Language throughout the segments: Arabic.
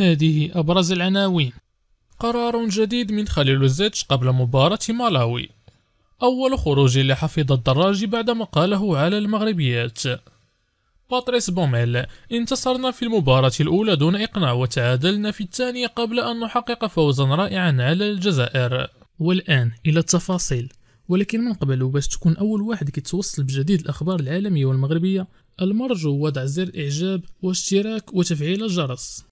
هذه أبرز العناوين قرار جديد من خليل الزيتش قبل مباراة مالاوي أول خروج لحفيظ الدراجي بعد مقاله على المغربيات باتريس بوميل انتصرنا في المباراة الأولى دون إقناع وتعادلنا في الثانية قبل أن نحقق فوزا رائعا على الجزائر والآن إلى التفاصيل ولكن من قبل باش تكون أول واحد كيتوصل بجديد الأخبار العالمية والمغربية المرجو وضع زر إعجاب واشتراك وتفعيل الجرس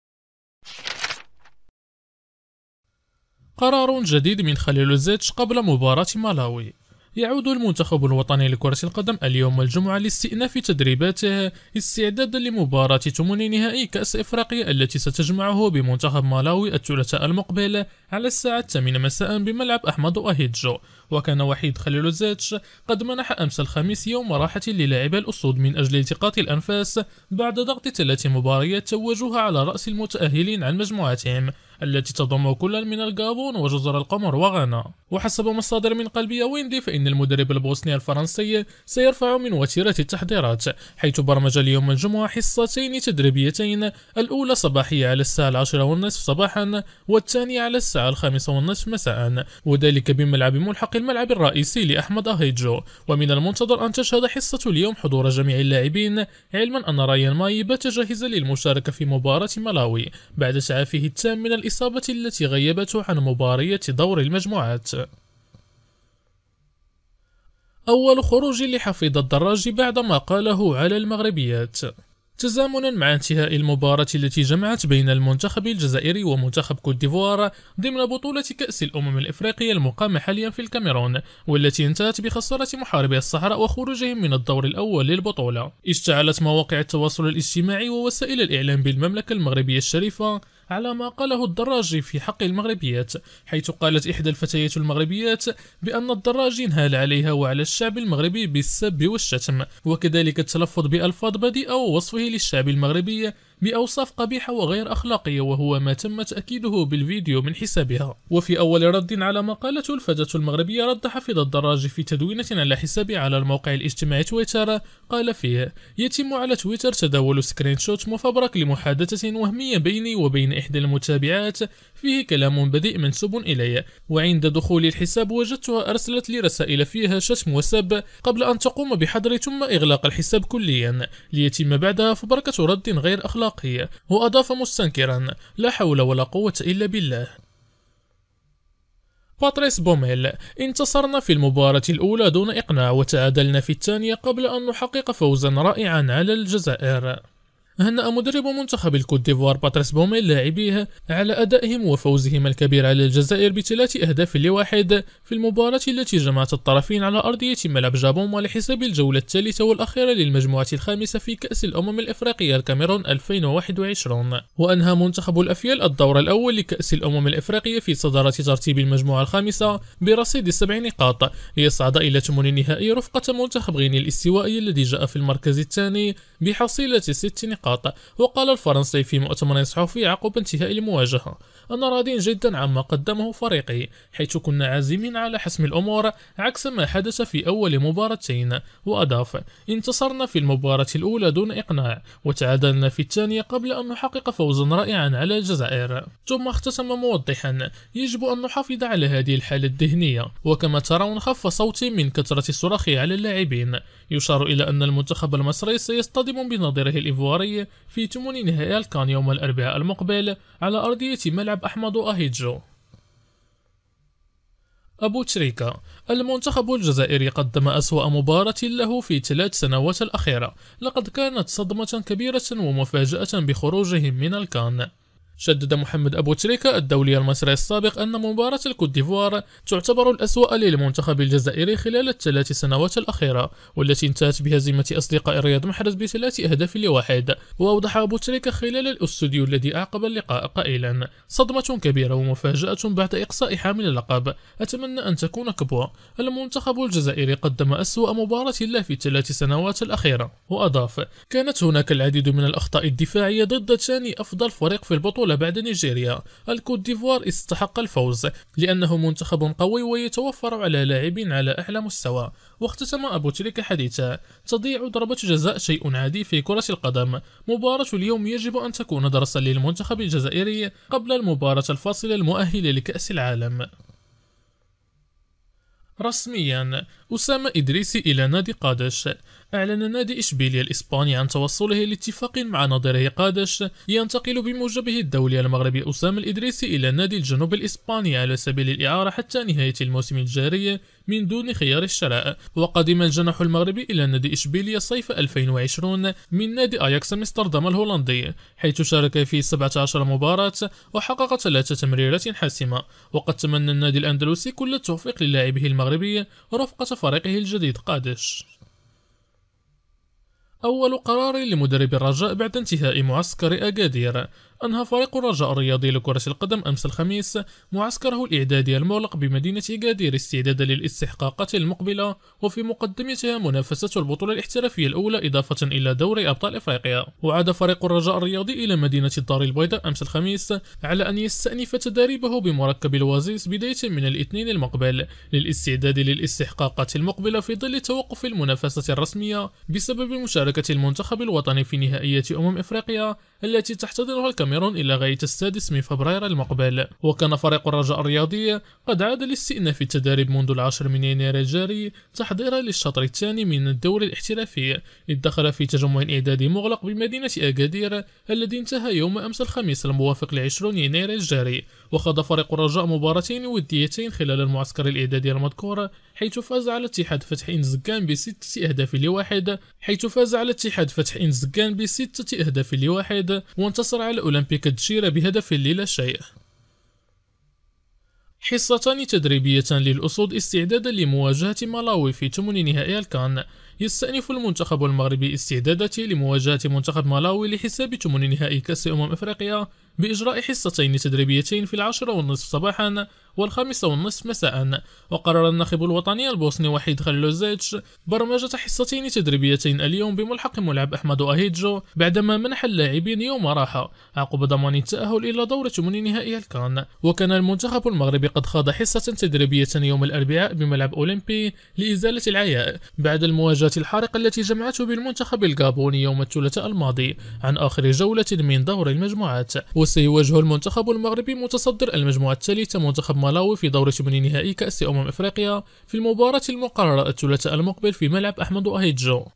قرار جديد من خليل الزيتش قبل مباراة مالاوي يعود المنتخب الوطني لكرة القدم اليوم الجمعة لاستئناف تدريباته استعدادا لمباراة تمني نهائي كأس إفريقيا التي ستجمعه بمنتخب مالاوي الثلاثاء المقبل على الساعة الثامنة مساء بملعب أحمد أهيدجو وكان وحيد خليل زيتش قد منح أمس الخميس يوم راحة للاعب الأسود من أجل التقاط الأنفاس بعد ضغط ثلاث مباريات توجها على رأس المتأهلين عن مجموعتهم التي تضم كل من الغابون وجزر القمر وغانا وحسب مصادر من قلبية ويندي فإن المدرب البوسني الفرنسي سيرفع من وتيرة التحضيرات حيث برمج اليوم الجمعة حصتين تدريبيتين الأولى صباحية على الساعة العاشرة والنصف صباحا والثانية على الساعة الخامسة والنصف مساء وذلك بملعب ملحق الملعب الرئيسي لأحمد أهيجو ومن المنتظر أن تشهد حصة اليوم حضور جميع اللاعبين علما أن رايان ماي بات جاهزا للمشاركة في مباراة ملاوي بعد تعافيه التام من الإصابة التي غيبته عن مبارية دور المجموعات أول خروج لحفيظ بعد بعدما قاله على المغربيات تزامنا مع انتهاء المباراة التي جمعت بين المنتخب الجزائري ومنتخب كوت ديفوار ضمن بطولة كأس الأمم الإفريقية المقامة حاليا في الكاميرون والتي انتهت بخسارة محاربي الصحراء وخروجهم من الدور الأول للبطولة اشتعلت مواقع التواصل الاجتماعي ووسائل الإعلام بالمملكة المغربية الشريفة على ما قاله الدراجي في حق المغربيات حيث قالت إحدى الفتيات المغربيات بأن الدراجي انهال عليها وعلى الشعب المغربي بالسب والشتم وكذلك التلفظ بألفاظ بديئة ووصفه للشعب المغربي بأوصاف قبيحة وغير أخلاقية وهو ما تم تأكيده بالفيديو من حسابها وفي أول رد على ما قالته الفتاة المغربية رد حفيظ الدراج في تدوينة على حسابي على الموقع الاجتماعي تويتر قال فيه يتم على تويتر تداول سكرين شوت مفبرك لمحادثة وهمية بيني وبين إحدى المتابعات فيه كلام بذيء منسوب إلي وعند دخول الحساب وجدتها أرسلت لي رسائل فيها شتم وسب قبل أن تقوم بحظر ثم إغلاق الحساب كليا ليتم بعدها فبركة رد غير أخلاقي أخلاقي وأضاف مستنكرا لا حول ولا قوة إلا بالله باتريس بوميل انتصرنا في المباراة الأولى دون إقناع وتعادلنا في الثانية قبل أن نحقق فوزا رائعا على الجزائر هنأ مدرب منتخب الكوت ديفوار باتريس بوميل لاعبيه على أدائهم وفوزهم الكبير على الجزائر بثلاث أهداف لواحد في المباراة التي جمعت الطرفين على أرضية ملعب جابون ولحساب الجولة الثالثة والأخيرة للمجموعة الخامسة في كأس الأمم الإفريقية الكاميرون 2021 وأنهى منتخب الأفيال الدور الأول لكأس الأمم الإفريقية في صدارة ترتيب المجموعة الخامسة برصيد السبع نقاط ليصعد إلى ثمن النهائي رفقة منتخب غينيا الاستوائي الذي جاء في المركز الثاني بحصيلة ست نقاط التقاط وقال الفرنسي في مؤتمر صحفي عقب انتهاء المواجهة أنا راضي جدا عما قدمه فريقي حيث كنا عازمين على حسم الأمور عكس ما حدث في أول مباراتين وأضاف انتصرنا في المباراة الأولى دون إقناع وتعادلنا في الثانية قبل أن نحقق فوزا رائعا على الجزائر ثم اختتم موضحا يجب أن نحافظ على هذه الحالة الذهنية وكما ترون خف صوتي من كثرة الصراخ على اللاعبين يشار إلى أن المنتخب المصري سيصطدم بنظيره الإيفواري في ثمن نهائي الكان يوم الأربعاء المقبل على أرضية ملعب أحمد أهيجو أبو تريكا المنتخب الجزائري قدم أسوأ مباراة له في ثلاث سنوات الأخيرة لقد كانت صدمة كبيرة ومفاجأة بخروجهم من الكان شدد محمد أبو تريكة الدولي المصري السابق أن مباراة الكوت ديفوار تعتبر الأسوأ للمنتخب الجزائري خلال الثلاث سنوات الأخيرة والتي انتهت بهزيمة أصدقاء رياض محرز بثلاث أهداف لواحد وأوضح أبو تريكة خلال الأستوديو الذي أعقب اللقاء قائلا صدمة كبيرة ومفاجأة بعد إقصاء حامل اللقب أتمنى أن تكون كبوة المنتخب الجزائري قدم أسوأ مباراة له في الثلاث سنوات الأخيرة وأضاف كانت هناك العديد من الأخطاء الدفاعية ضد ثاني أفضل فريق في البطولة الجولة بعد نيجيريا الكوت ديفوار استحق الفوز لأنه منتخب قوي ويتوفر على لاعبين على أعلى مستوى واختتم أبو تريكة حديثه تضيع ضربة جزاء شيء عادي في كرة القدم مباراة اليوم يجب أن تكون درسا للمنتخب الجزائري قبل المباراة الفاصلة المؤهلة لكأس العالم رسميا أسامة إدريسي إلى نادي قادش أعلن نادي إشبيلية الإسباني عن توصله لاتفاق مع نظيره قادش ينتقل بموجبه الدولي المغربي أسامة الإدريسي إلى نادي الجنوب الإسباني على سبيل الإعارة حتى نهاية الموسم الجاري من دون خيار الشراء وقدم الجناح المغربي إلى نادي إشبيلية صيف 2020 من نادي أياكس أمستردام الهولندي حيث شارك في 17 مباراة وحقق ثلاث تمريرات حاسمة وقد تمنى النادي الأندلسي كل التوفيق للاعبه المغربي رفقة فريقه الجديد قادش أول قرار لمدرب الرجاء بعد انتهاء معسكر أكادير أنهى فريق الرجاء الرياضي لكرة القدم أمس الخميس معسكره الإعدادي المغلق بمدينة إيكادير استعدادا للاستحقاقات المقبلة وفي مقدمتها منافسة البطولة الاحترافية الأولى إضافة إلى دوري أبطال إفريقيا وعاد فريق الرجاء الرياضي إلى مدينة الدار البيضاء أمس الخميس على أن يستأنف تدريبه بمركب الوازيس بداية من الاثنين المقبل للاستعداد للاستحقاقات المقبلة في ظل توقف المنافسة الرسمية بسبب مشاركة المنتخب الوطني في نهائيات أمم إفريقيا التي تحتضنها الكاميرون مستمر إلى غاية السادس من فبراير المقبل وكان فريق الرجاء الرياضي قد عاد لاستئناف التدريب منذ العاشر من يناير الجاري تحضيرا للشطر الثاني من الدوري الاحترافي إذ دخل في تجمع إعدادي مغلق بمدينة أكادير الذي انتهى يوم أمس الخميس الموافق لعشرون يناير الجاري وخاض فريق الرجاء مباراتين وديتين خلال المعسكر الإعدادي المذكور حيث فاز على اتحاد فتح عين زكان بستة أهداف لواحد حيث فاز على اتحاد فتح عين زكان بستة أهداف لواحد وانتصر على أولمبيك تشيرا بهدف لا شيء حصتان تدريبيتان للأسود استعدادا لمواجهة مالاوي في ثمن نهائي الكان يستأنف المنتخب المغربي استعداداته لمواجهة منتخب مالاوي لحساب ثمن نهائي كأس أمم إفريقيا بإجراء حصتين تدريبيتين في العاشرة والنصف صباحا والخامسة والنصف مساء وقرر الناخب الوطني البوسني وحيد خلوزيتش برمجة حصتين تدريبيتين اليوم بملحق ملعب أحمد أهيدجو بعدما منح اللاعبين يوم راحة عقب ضمان التأهل إلى دور ثمن نهائي الكان وكان المنتخب المغربي قد خاض حصة تدريبية يوم الأربعاء بملعب أولمبي لإزالة العياء بعد المواجهة النتيجات الحارقة التي جمعته بالمنتخب الغابوني يوم الثلاثاء الماضي عن آخر جولة من دور المجموعات وسيواجه المنتخب المغربي متصدر المجموعة الثالثة منتخب مالاوي في دور ثمن نهائي كأس أمم إفريقيا في المباراة المقررة الثلاثاء المقبل في ملعب أحمد أهيجو